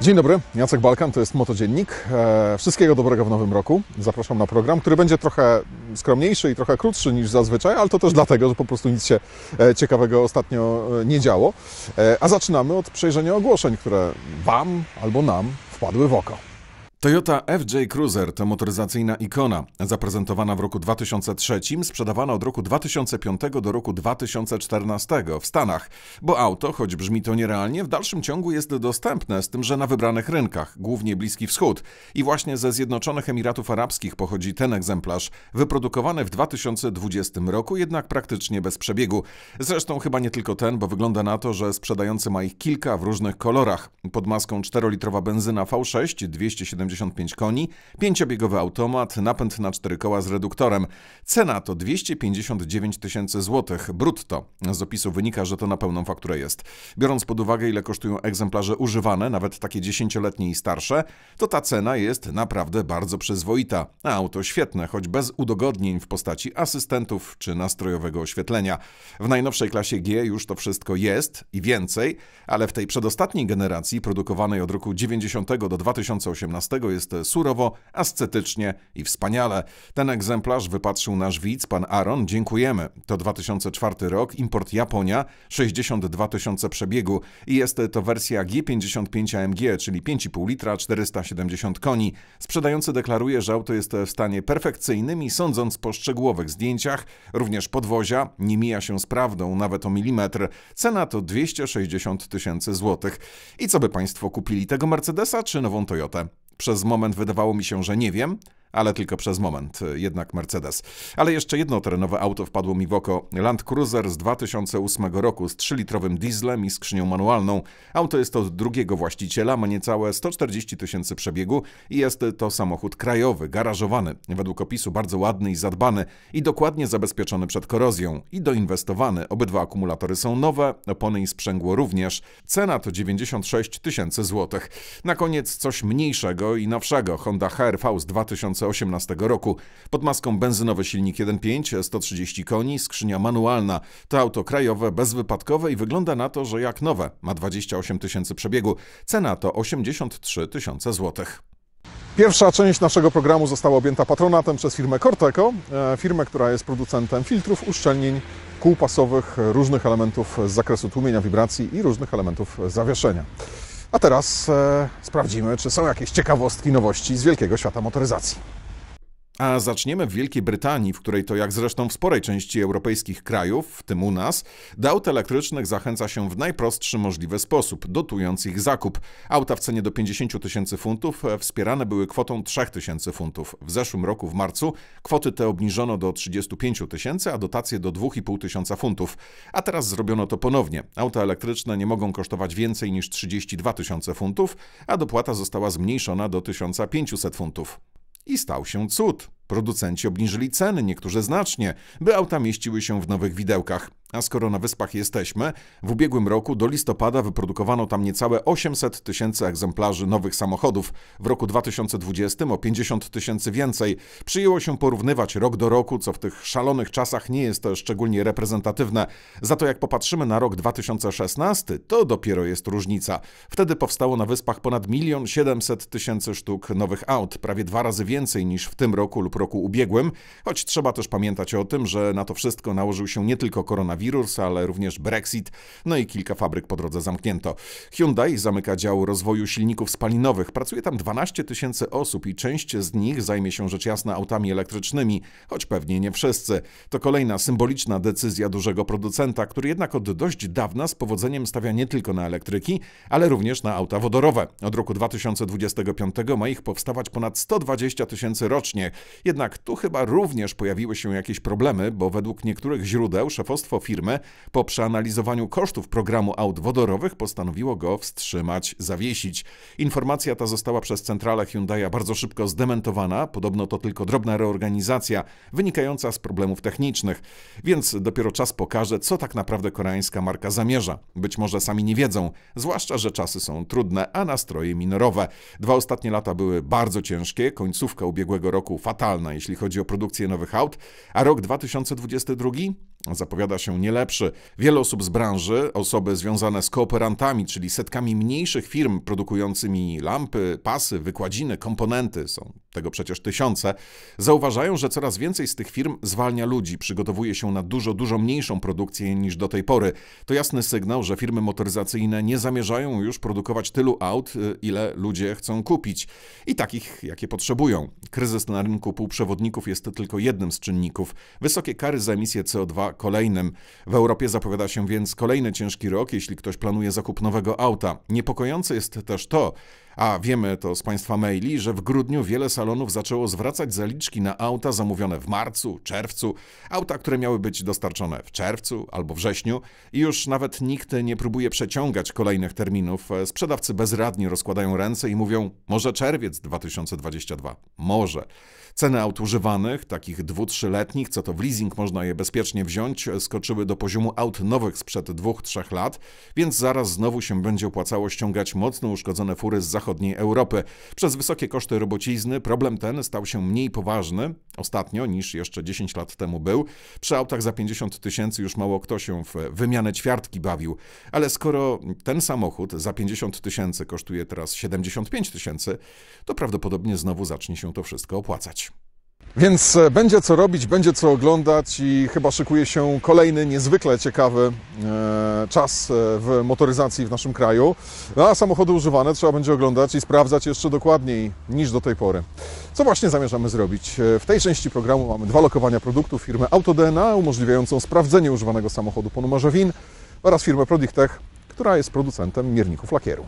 Dzień dobry, Jacek Balkan, to jest Motodziennik. E, wszystkiego dobrego w nowym roku. Zapraszam na program, który będzie trochę skromniejszy i trochę krótszy niż zazwyczaj, ale to też dlatego, że po prostu nic się e, ciekawego ostatnio e, nie działo. A zaczynamy od przejrzenia ogłoszeń, które Wam albo nam wpadły w oko. Toyota FJ Cruiser to motoryzacyjna ikona. Zaprezentowana w roku 2003, sprzedawana od roku 2005 do roku 2014 w Stanach, bo auto, choć brzmi to nierealnie, w dalszym ciągu jest dostępne, z tym że na wybranych rynkach, głównie Bliski Wschód. I właśnie ze Zjednoczonych Emiratów Arabskich pochodzi ten egzemplarz, wyprodukowany w 2020 roku, jednak praktycznie bez przebiegu. Zresztą chyba nie tylko ten, bo wygląda na to, że sprzedający ma ich kilka w różnych kolorach. Pod maską 4-litrowa benzyna V6 270 175 koni, pięciobiegowy automat, napęd na cztery koła z reduktorem. Cena to 259 tysięcy złotych brutto. Z opisu wynika, że to na pełną fakturę jest. Biorąc pod uwagę, ile kosztują egzemplarze używane, nawet takie dziesięcioletnie i starsze, to ta cena jest naprawdę bardzo przyzwoita. A auto świetne, choć bez udogodnień w postaci asystentów czy nastrojowego oświetlenia. W najnowszej klasie G już to wszystko jest i więcej, ale w tej przedostatniej generacji, produkowanej od roku 90 do 2018, dlatego jest surowo, ascetycznie i wspaniale. Ten egzemplarz wypatrzył nasz widz, pan Aaron. Dziękujemy. To 2004 rok, import Japonia, 62 tysiące przebiegu i jest to wersja G55 AMG, czyli 5,5 litra, 470 koni. Sprzedający deklaruje, że auto jest w stanie perfekcyjnym i sądząc po szczegółowych zdjęciach, również podwozia, nie mija się z prawdą, nawet o milimetr. Cena to 260 tysięcy złotych. I co by Państwo kupili, tego Mercedesa czy nową Toyotę? Przez moment wydawało mi się, że nie wiem, ale tylko przez moment, e, jednak Mercedes. Ale jeszcze jedno terenowe auto wpadło mi w oko. Land Cruiser z 2008 roku z 3-litrowym dieslem i skrzynią manualną. Auto jest od drugiego właściciela, ma niecałe 140 tysięcy przebiegu i jest to samochód krajowy, garażowany, według opisu bardzo ładny i zadbany i dokładnie zabezpieczony przed korozją i doinwestowany. Obydwa akumulatory są nowe, opony i sprzęgło również. Cena to 96 tysięcy złotych. Na koniec coś mniejszego i nowszego. Honda HRV z 2000 2018 roku. Pod maską benzynowy silnik 1.5, 130 koni, skrzynia manualna. To auto krajowe, bezwypadkowe i wygląda na to, że jak nowe. Ma 28 tysięcy przebiegu. Cena to 83 tysiące złotych. Pierwsza część naszego programu została objęta patronatem przez firmę Corteco, e, firmę, która jest producentem filtrów, uszczelnień, kół pasowych, różnych elementów z zakresu tłumienia wibracji i różnych elementów zawieszenia. A teraz e, sprawdzimy, czy są jakieś ciekawostki, nowości z wielkiego świata motoryzacji. A zaczniemy w Wielkiej Brytanii, w której to jak zresztą w sporej części europejskich krajów, w tym u nas, do aut elektrycznych zachęca się w najprostszy możliwy sposób, dotując ich zakup. Auta w cenie do 50 tysięcy funtów e, wspierane były kwotą 3 tysięcy funtów. W zeszłym roku w marcu kwoty te obniżono do 35 tysięcy, a dotacje do 2,5 tysiąca funtów. A teraz zrobiono to ponownie. Auta elektryczne nie mogą kosztować więcej niż 32 tysiące funtów, a dopłata została zmniejszona do 1500 funtów. I stał się cud. Producenci obniżyli ceny, niektórzy znacznie, by auta mieściły się w nowych widełkach. A skoro na wyspach jesteśmy, w ubiegłym roku do listopada wyprodukowano tam niecałe 800 tysięcy egzemplarzy nowych samochodów. W roku 2020 o 50 tysięcy więcej. Przyjęło się porównywać rok do roku, co w tych szalonych czasach nie jest szczególnie reprezentatywne. Za to jak popatrzymy na rok 2016, to dopiero jest różnica. Wtedy powstało na wyspach ponad 1 700 tysięcy sztuk nowych aut, prawie dwa razy więcej niż w tym roku lub roku ubiegłym, choć trzeba też pamiętać o tym, że na to wszystko nałożył się nie tylko koronawirus, koronawirus, ale również Brexit, no i kilka fabryk po drodze zamknięto. Hyundai zamyka dział rozwoju silników spalinowych. Pracuje tam 12 tysięcy osób i część z nich zajmie się rzecz jasna autami elektrycznymi, choć pewnie nie wszyscy. To kolejna symboliczna decyzja dużego producenta, który jednak od dość dawna z powodzeniem stawia nie tylko na elektryki, ale również na auta wodorowe. Od roku 2025 ma ich powstawać ponad 120 tysięcy rocznie. Jednak tu chyba również pojawiły się jakieś problemy, bo według niektórych źródeł szefostwo firmy firmę po przeanalizowaniu kosztów programu aut wodorowych postanowiło go wstrzymać, zawiesić. Informacja ta została przez centralę Hyundai'a bardzo szybko zdementowana. Podobno to tylko drobna reorganizacja wynikająca z problemów technicznych. Więc dopiero czas pokaże, co tak naprawdę koreańska marka zamierza. Być może sami nie wiedzą, zwłaszcza, że czasy są trudne, a nastroje minorowe. Dwa ostatnie lata były bardzo ciężkie, końcówka ubiegłego roku fatalna, jeśli chodzi o produkcję nowych aut, a rok 2022 zapowiada się nie lepszy. Wiele osób z branży, osoby związane z kooperantami, czyli setkami mniejszych firm produkującymi lampy, pasy, wykładziny, komponenty, są tego przecież tysiące, zauważają, że coraz więcej z tych firm zwalnia ludzi, przygotowuje się na dużo, dużo mniejszą produkcję niż do tej pory. To jasny sygnał, że firmy motoryzacyjne nie zamierzają już produkować tylu aut, y, ile ludzie chcą kupić i takich, jakie potrzebują. Kryzys na rynku półprzewodników jest tylko jednym z czynników. Wysokie kary za emisję CO2 kolejnym. W Europie zapowiada się więc kolejny ciężki rok, jeśli ktoś planuje zakup nowego auta. Niepokojące jest też to, a wiemy to z Państwa maili, że w grudniu wiele salonów zaczęło zwracać zaliczki na auta zamówione w marcu, czerwcu, auta, które miały być dostarczone w czerwcu albo wrześniu i już nawet nikt nie próbuje przeciągać kolejnych terminów. E, sprzedawcy bezradnie rozkładają ręce i mówią: Może czerwiec 2022, może. Ceny aut używanych, takich 2-3 letnich, co to w leasing można je bezpiecznie wziąć, skoczyły do poziomu aut nowych sprzed dwóch, trzech lat, więc zaraz znowu się będzie opłacało ściągać mocno uszkodzone fury z zachodniej Europy. Przez wysokie koszty robocizny problem ten stał się mniej poważny ostatnio niż jeszcze 10 lat temu był. Przy autach za 50 tysięcy już mało kto się w wymianę ćwiartki bawił, ale skoro ten samochód za 50 tysięcy kosztuje teraz 75 tysięcy, to prawdopodobnie znowu zacznie się to wszystko opłacać. Więc e, będzie co robić, będzie co oglądać i chyba szykuje się kolejny niezwykle ciekawy e, czas e, w motoryzacji w naszym kraju. No, a samochody używane trzeba będzie oglądać i sprawdzać jeszcze dokładniej niż do tej pory. Co właśnie zamierzamy zrobić? W tej części programu mamy dwa lokowania produktów firmy AutoDNA umożliwiającą sprawdzenie używanego samochodu po numerze WIN oraz firmę Prodigtech, która jest producentem mierników lakieru.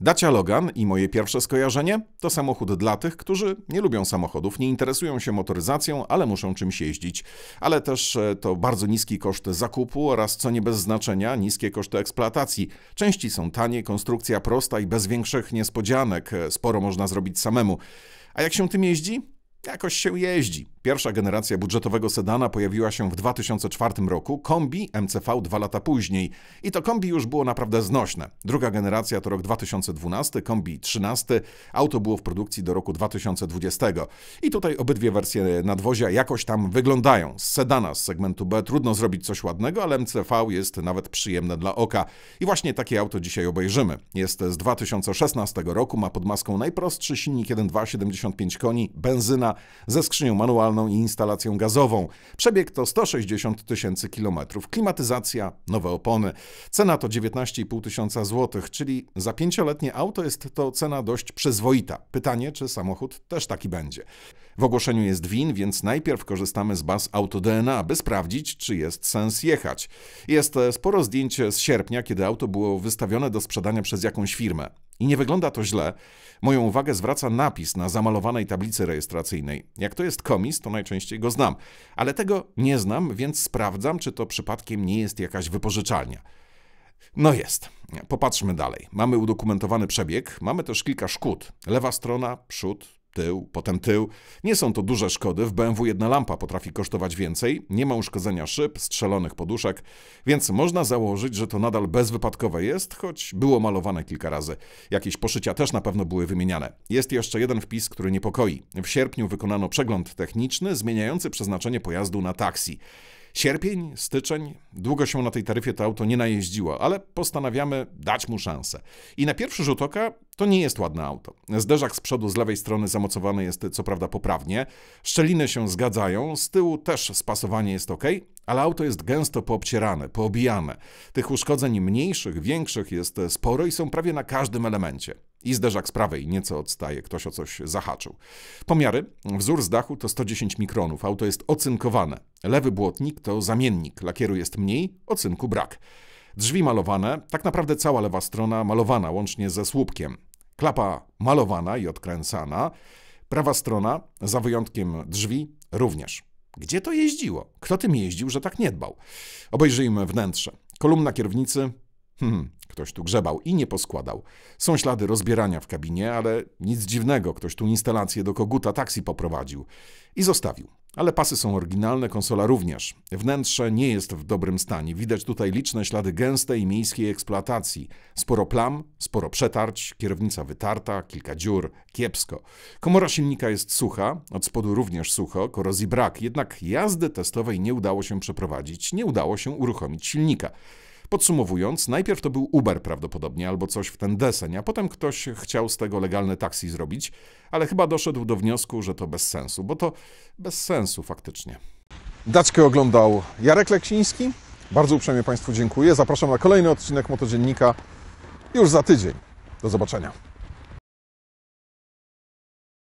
Dacia Logan i moje pierwsze skojarzenie to samochód dla tych, którzy nie lubią samochodów, nie interesują się motoryzacją, ale muszą czymś jeździć. Ale też e, to bardzo niski koszt zakupu oraz, co nie bez znaczenia, niskie koszty eksploatacji. Części są tanie, konstrukcja prosta i bez większych niespodzianek. E, sporo można zrobić samemu. A jak się tym jeździ? Jakoś się jeździ. Pierwsza generacja budżetowego sedana pojawiła się w 2004 roku, kombi MCV dwa lata później. I to kombi już było naprawdę znośne. Druga generacja to rok 2012, kombi 13, auto było w produkcji do roku 2020. I tutaj obydwie wersje nadwozia jakoś tam wyglądają. Z sedana z segmentu B trudno zrobić coś ładnego, ale MCV jest nawet przyjemne dla oka. I właśnie takie auto dzisiaj obejrzymy. Jest z 2016 roku, ma pod maską najprostszy silnik 1.2 75 koni, benzyna ze skrzynią manualną i instalacją gazową. Przebieg to 160 tysięcy kilometrów. Klimatyzacja, nowe opony. Cena to 19,5 tysiąca złotych, czyli za pięcioletnie auto jest to cena dość przyzwoita. Pytanie, czy samochód też taki będzie. W ogłoszeniu jest WIN, więc najpierw korzystamy z baz DNA, by sprawdzić, czy jest sens jechać. Jest e, sporo zdjęć z sierpnia, kiedy auto było wystawione do sprzedania przez jakąś firmę. I nie wygląda to źle. Moją uwagę zwraca napis na zamalowanej tablicy rejestracyjnej. Jak to jest komis, to najczęściej go znam, ale tego nie znam, więc sprawdzam, czy to przypadkiem nie jest jakaś wypożyczalnia. No jest. Popatrzmy dalej. Mamy udokumentowany przebieg, mamy też kilka szkód. Lewa strona, przód, tył, potem tył. Nie są to duże szkody, w BMW jedna lampa potrafi kosztować więcej, nie ma uszkodzenia szyb, strzelonych poduszek, więc można założyć, że to nadal bezwypadkowe jest, choć było malowane kilka razy. Jakieś poszycia też na pewno były wymieniane. Jest jeszcze jeden wpis, który niepokoi. W sierpniu wykonano przegląd techniczny zmieniający przeznaczenie pojazdu na taksi. Sierpień, styczeń, długo się na tej taryfie to auto nie najeździło, ale postanawiamy dać mu szansę. I na pierwszy rzut oka to nie jest ładne auto. Zderzak z przodu z lewej strony zamocowany jest co prawda poprawnie, szczeliny się zgadzają, z tyłu też spasowanie jest ok, ale auto jest gęsto poobcierane, poobijane. Tych uszkodzeń mniejszych, większych jest sporo i są prawie na każdym elemencie. I zderzak z prawej nieco odstaje, ktoś o coś zahaczył. Pomiary. Wzór z dachu to 110 mikronów, auto jest ocynkowane. Lewy błotnik to zamiennik, lakieru jest mniej, ocynku brak. Drzwi malowane, tak naprawdę cała lewa strona malowana, łącznie ze słupkiem. Klapa malowana i odkręcana, prawa strona, za wyjątkiem drzwi, również. Gdzie to jeździło? Kto tym jeździł, że tak nie dbał? Obejrzyjmy wnętrze. Kolumna kierownicy Hmm, ktoś tu grzebał i nie poskładał. Są ślady rozbierania w kabinie, ale nic dziwnego, ktoś tu instalację do koguta taksi poprowadził i zostawił. Ale pasy są oryginalne, konsola również. Wnętrze nie jest w dobrym stanie. Widać tutaj liczne ślady gęstej miejskiej eksploatacji. Sporo plam, sporo przetarć, kierownica wytarta, kilka dziur, kiepsko. Komora silnika jest sucha, od spodu również sucho, korozji brak. Jednak jazdy testowej nie udało się przeprowadzić, nie udało się uruchomić silnika. Podsumowując, najpierw to był Uber prawdopodobnie albo coś w ten deseń, a potem ktoś chciał z tego legalne taksi zrobić, ale chyba doszedł do wniosku, że to bez sensu, bo to bez sensu faktycznie. Daczkę oglądał Jarek Leksiński. Bardzo uprzejmie Państwu dziękuję. Zapraszam na kolejny odcinek Motodziennika już za tydzień. Do zobaczenia.